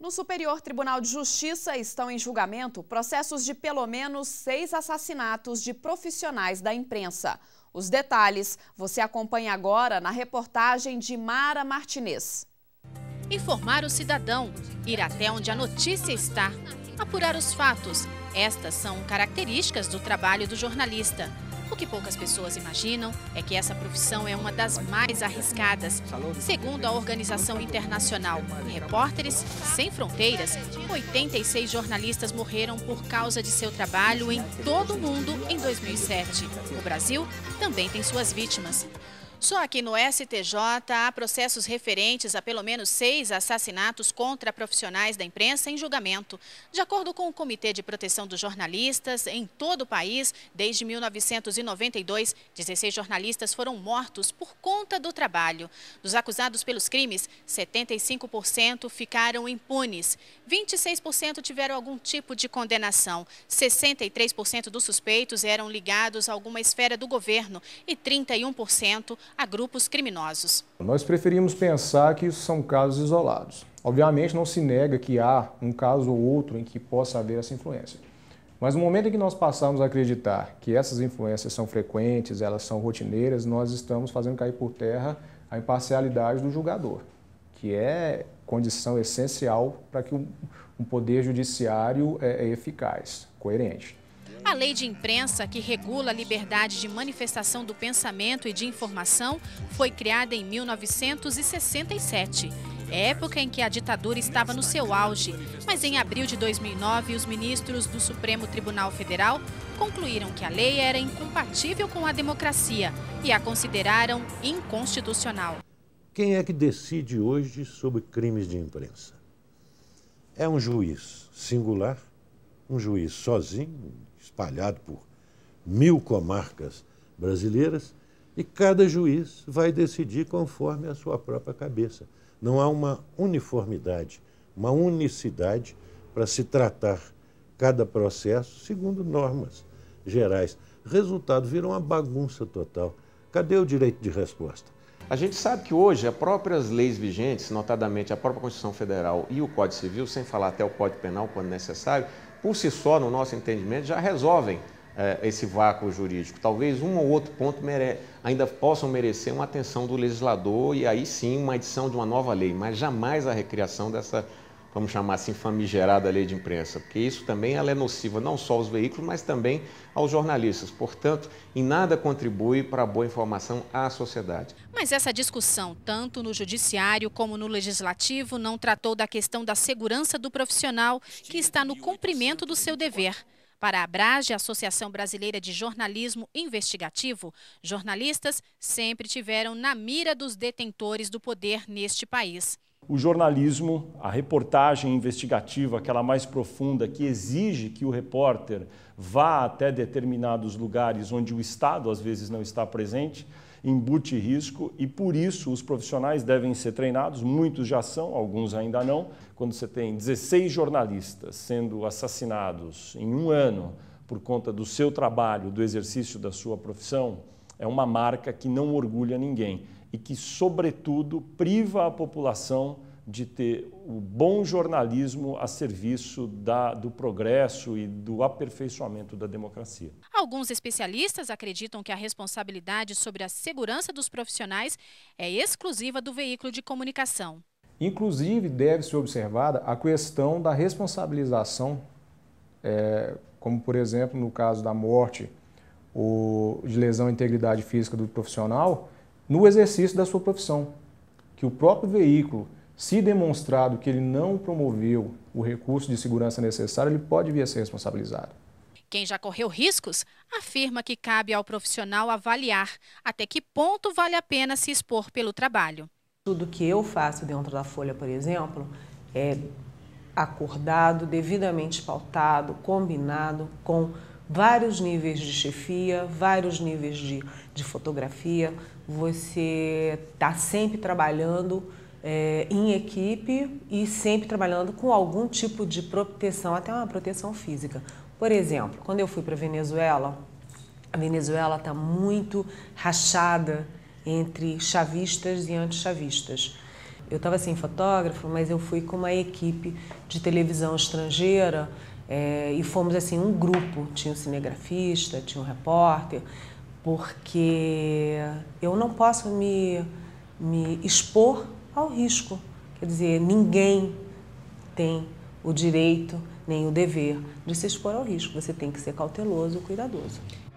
No Superior Tribunal de Justiça estão em julgamento processos de pelo menos seis assassinatos de profissionais da imprensa. Os detalhes você acompanha agora na reportagem de Mara Martinez. Informar o cidadão, ir até onde a notícia está, apurar os fatos. Estas são características do trabalho do jornalista. O que poucas pessoas imaginam é que essa profissão é uma das mais arriscadas. Segundo a organização internacional Repórteres Sem Fronteiras, 86 jornalistas morreram por causa de seu trabalho em todo o mundo em 2007. O Brasil também tem suas vítimas. Só aqui no STJ há processos referentes a pelo menos seis assassinatos contra profissionais da imprensa em julgamento. De acordo com o Comitê de Proteção dos Jornalistas, em todo o país, desde 1992, 16 jornalistas foram mortos por conta do trabalho. Dos acusados pelos crimes, 75% ficaram impunes, 26% tiveram algum tipo de condenação, 63% dos suspeitos eram ligados a alguma esfera do governo e 31% a grupos criminosos. Nós preferimos pensar que isso são casos isolados. Obviamente, não se nega que há um caso ou outro em que possa haver essa influência. Mas no momento em que nós passamos a acreditar que essas influências são frequentes, elas são rotineiras, nós estamos fazendo cair por terra a imparcialidade do julgador, que é condição essencial para que um poder judiciário é, é eficaz, coerente. A lei de imprensa, que regula a liberdade de manifestação do pensamento e de informação, foi criada em 1967 época em que a ditadura estava no seu auge, mas em abril de 2009, os ministros do Supremo Tribunal Federal concluíram que a lei era incompatível com a democracia e a consideraram inconstitucional. Quem é que decide hoje sobre crimes de imprensa? É um juiz singular, um juiz sozinho, espalhado por mil comarcas brasileiras, e cada juiz vai decidir conforme a sua própria cabeça. Não há uma uniformidade, uma unicidade para se tratar cada processo segundo normas gerais. Resultado, vira uma bagunça total. Cadê o direito de resposta? A gente sabe que hoje as próprias leis vigentes, notadamente a própria Constituição Federal e o Código Civil, sem falar até o Código Penal quando necessário, por si só, no nosso entendimento, já resolvem eh, esse vácuo jurídico. Talvez um ou outro ponto mere... ainda possam merecer uma atenção do legislador e aí sim uma edição de uma nova lei, mas jamais a recriação dessa vamos chamar assim, famigerada lei de imprensa, porque isso também ela é nociva não só aos veículos, mas também aos jornalistas. Portanto, em nada contribui para a boa informação à sociedade. Mas essa discussão, tanto no judiciário como no legislativo, não tratou da questão da segurança do profissional que está no cumprimento do seu dever. Para a Brage, a Associação Brasileira de Jornalismo Investigativo, jornalistas sempre tiveram na mira dos detentores do poder neste país. O jornalismo, a reportagem investigativa, aquela mais profunda, que exige que o repórter vá até determinados lugares onde o Estado às vezes não está presente, embute risco e por isso os profissionais devem ser treinados, muitos já são, alguns ainda não. Quando você tem 16 jornalistas sendo assassinados em um ano por conta do seu trabalho, do exercício da sua profissão, é uma marca que não orgulha ninguém e que, sobretudo, priva a população de ter o bom jornalismo a serviço da, do progresso e do aperfeiçoamento da democracia. Alguns especialistas acreditam que a responsabilidade sobre a segurança dos profissionais é exclusiva do veículo de comunicação. Inclusive, deve ser observada a questão da responsabilização, é, como, por exemplo, no caso da morte ou de lesão à integridade física do profissional no exercício da sua profissão. Que o próprio veículo, se demonstrado que ele não promoveu o recurso de segurança necessário, ele pode vir a ser responsabilizado. Quem já correu riscos afirma que cabe ao profissional avaliar até que ponto vale a pena se expor pelo trabalho. Tudo que eu faço dentro da Folha, por exemplo, é acordado, devidamente pautado, combinado com vários níveis de chefia, vários níveis de, de fotografia. Você está sempre trabalhando é, em equipe e sempre trabalhando com algum tipo de proteção, até uma proteção física. Por exemplo, quando eu fui para Venezuela, a Venezuela está muito rachada entre chavistas e anti-chavistas. Eu estava sem fotógrafo, mas eu fui com uma equipe de televisão estrangeira é, e fomos assim um grupo, tinha um cinegrafista, tinha um repórter, porque eu não posso me, me expor ao risco. Quer dizer, ninguém tem o direito nem o dever de se expor ao risco. Você tem que ser cauteloso e cuidadoso.